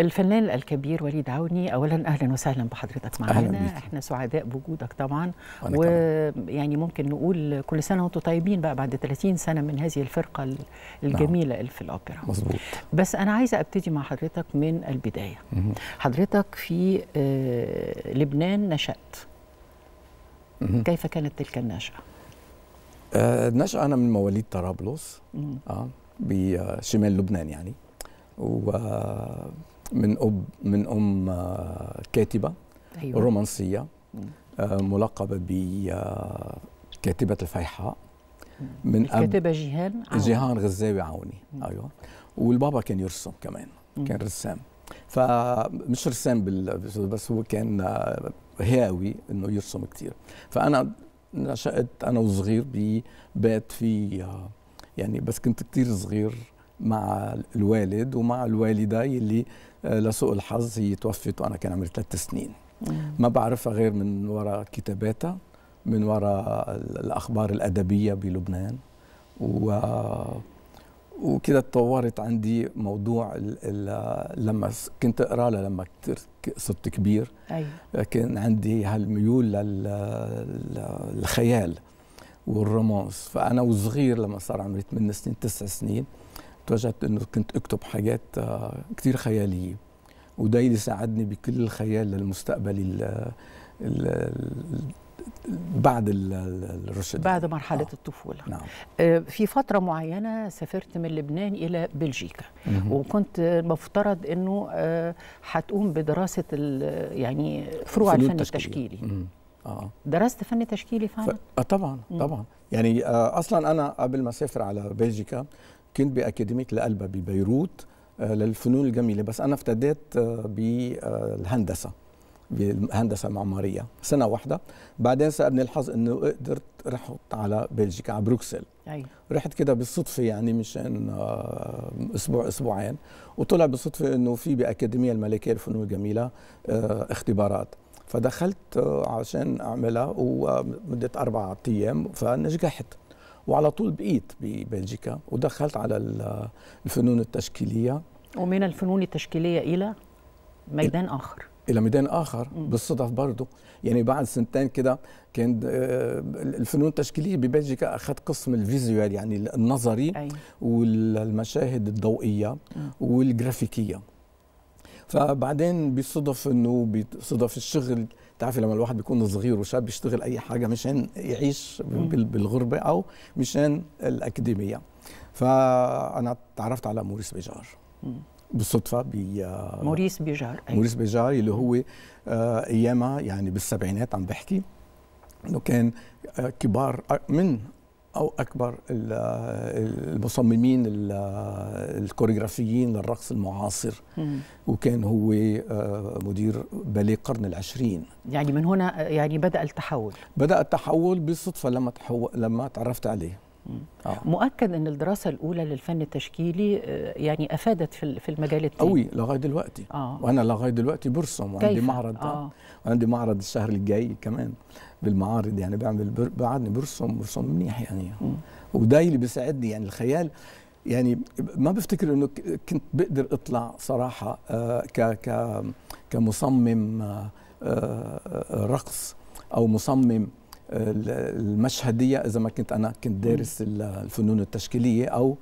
الفنان الكبير وليد عوني اولا اهلا وسهلا بحضرتك معنا احنا سعداء بوجودك طبعا ويعني ممكن نقول كل سنه وانتم طيبين بقى بعد 30 سنه من هذه الفرقه نعم. الجميله نعم. في الاوبرا مظبوط بس انا عايزه ابتدي مع حضرتك من البدايه مم. حضرتك في آه، لبنان نشات مم. كيف كانت تلك النشاه آه نشأ أنا من مواليد طرابلس آه بشمال لبنان يعني و من أب من أم آه، كاتبة أيوة. رومانسية آه، ملقبة بكاتبة آه، الفيحاء من الكاتبة جيهان عوني. جيهان غزاوي عوني أيوة والبابا كان يرسم كمان كان رسام فمش رسام بس هو كان هاوي انه يرسم كثير فانا نشات انا وصغير ببيت في يعني بس كنت كثير صغير مع الوالد ومع الوالده اللي آه، لسوء الحظ هي توفت وانا كان عمري ثلاث سنين ما بعرفها غير من وراء كتاباتها من وراء الاخبار الادبيه بلبنان و وكده تطورت عندي موضوع ال ال لما كنت اقرا لها لما صرت كبير أي. كان عندي هالميول للخيال والرومانس فانا وصغير لما صار عمري 8 سنين 9 سنين توجهت انه كنت اكتب حاجات آه، كتير خياليه وده اللي ساعدني بكل الخيال للمستقبل ال بعد الرشد بعد مرحلة آه. الطفولة نعم. آه، في فترة معينة سافرت من لبنان إلى بلجيكا مم. وكنت مفترض أنه حتقوم آه، هتقوم بدراسة يعني فروع الفن التشكيلي, التشكيلي. آه. درست فن تشكيلي فعلا؟ ف... آه طبعا مم. طبعا يعني آه اصلا انا قبل ما اسافر على بلجيكا كنت بأكاديمية لقلبه ببيروت آه، للفنون الجميله بس انا افتديت آه، بالهندسه بالهندسه المعماريه سنه واحده بعدين سأبني الحظ انه قدرت رحت على بلجيكا على بروكسل أي. رحت كده بالصدفه يعني مشان آه، اسبوع اسبوعين وطلع بالصدفه انه في باكاديميه الملكيه للفنون الجميله اختبارات فدخلت عشان اعملها ومده اربع ايام فنجحت وعلى طول بقيت ببلجيكا ودخلت على الفنون التشكيليه ومن الفنون التشكيليه الى ميدان اخر الى ميدان اخر بالصدف برضه يعني بعد سنتين كده كان آه، الفنون التشكيليه ببلجيكا اخذ قسم الفيزيوال يعني النظري أي. والمشاهد الضوئيه والجرافيكيه فبعدين بيصدف انه بيصدف الشغل بتعرفي لما الواحد بيكون صغير وشاب بيشتغل اي حاجه مشان يعيش بالغربه او مشان الاكاديميه فانا تعرفت على موريس بيجار بالصدفه بي موريس بيجار أيوة. موريس بيجار اللي هو آه، ايامها يعني بالسبعينات عم بحكي انه كان آه، كبار آه، من او اكبر المصممين الكوريغرافيين للرقص المعاصر وكان هو آه، مدير باليه قرن العشرين يعني من هنا آه، يعني بدا التحول بدا التحول بالصدفه لما تحو... لما تعرفت عليه آه. مؤكد ان الدراسه الاولى للفن التشكيلي آه، يعني افادت في في المجال التاني قوي لغايه دلوقتي آه. وانا لغايه دلوقتي برسم وعندي معرض آه. وعندي معرض الشهر الجاي كمان بالمعارض يعني بعمل بعدني برسم برسم منيح يعني م. وده اللي بيساعدني يعني الخيال يعني ما بفتكر انه كنت بقدر اطلع صراحه آه، ك كمصمم آه، آه، رقص او مصمم المشهديه اذا ما كنت انا كنت دارس الفنون التشكيليه او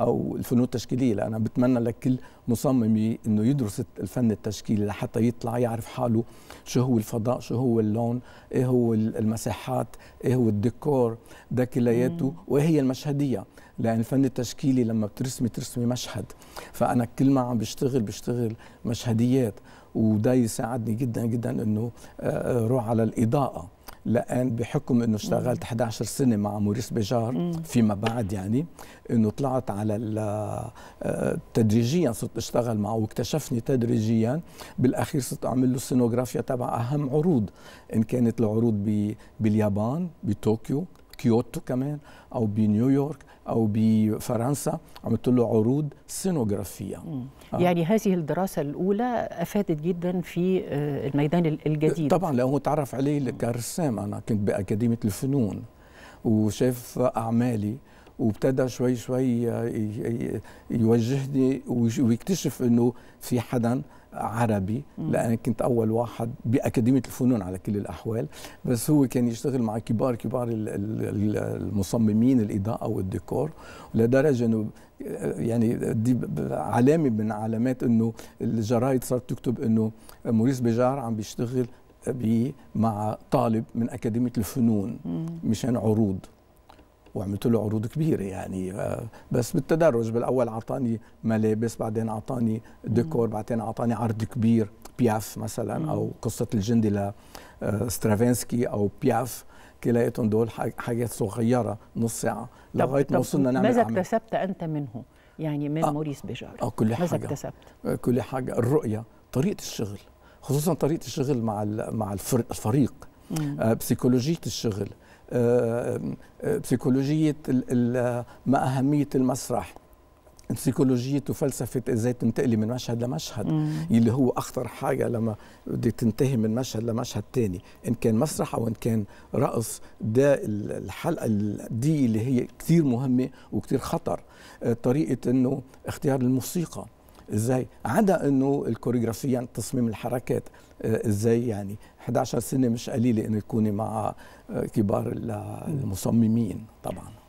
او الفنون التشكيليه لأنا بتمنى لكل مصمم انه يدرس الفن التشكيلي لحتى يطلع يعرف حاله شو هو الفضاء شو هو اللون ايه هو المساحات ايه هو الديكور ده كلياته وايه هي المشهديه لان الفن التشكيلي لما بترسمي ترسمي مشهد فانا كل ما عم بشتغل بشتغل مشهديات وده يساعدني جدا جدا انه آه، آه، روح على الاضاءه لان بحكم انه اشتغلت 11 سنه مع موريس بيجار فيما بعد يعني انه طلعت على آه، تدريجيا صرت اشتغل معه واكتشفني تدريجيا بالاخير صرت اعمل له سينوغرافيا تبع اهم عروض ان كانت العروض باليابان بطوكيو كيوتو كمان او بنيويورك او بفرنسا عملت له عروض سينوغرافيه آه. يعني هذه الدراسه الاولى افادت جدا في آه، الميدان الجديد طبعا لانه تعرف عليه كرسام انا كنت باكاديميه الفنون وشاف اعمالي وابتدى شوي شوي يوجهني ويكتشف انه في حدا عربي لان كنت أول واحد بأكاديمية الفنون على كل الأحوال بس هو كان يشتغل مع كبار كبار المصممين الإضاءة والديكور لدرجة أنه يعني دي علامة من علامات أنه الجرايد صارت تكتب أنه موريس بجار عم بيشتغل مع طالب من أكاديمية الفنون مشان عروض وعملت له عروض كبيره يعني آه، بس بالتدرج بالاول اعطاني ملابس بعدين اعطاني ديكور بعدين اعطاني عرض كبير بياف مثلا او قصه الجندي لسترافينسكي آه، او بياف كلياتهم دول حاجات صغيره نص ساعه لغايه ما وصلنا نعمل ماذا اكتسبت انت منه يعني من آه موريس بيجار آه كل حاجه ماذا اكتسبت آه، كل حاجه الرؤيه طريقه الشغل خصوصا طريقه الشغل مع مع الفريق آه بسيكولوجيه الشغل بسيكولوجيه ما اهميه المسرح بسيكولوجية وفلسفة ازاي تنتقلي من مشهد لمشهد مم. اللي هو اخطر حاجة لما بدي تنتهي من مشهد لمشهد تاني ان كان مسرح او ان كان رقص ده الحلقة دي اللي هي كتير مهمة وكتير خطر آه، طريقة انه اختيار الموسيقى ازاي عدا انه الكوريغرافيا يعني تصميم الحركات آه، ازاي يعني 11 سنه مش قليله ان تكوني مع آه، كبار المصممين طبعا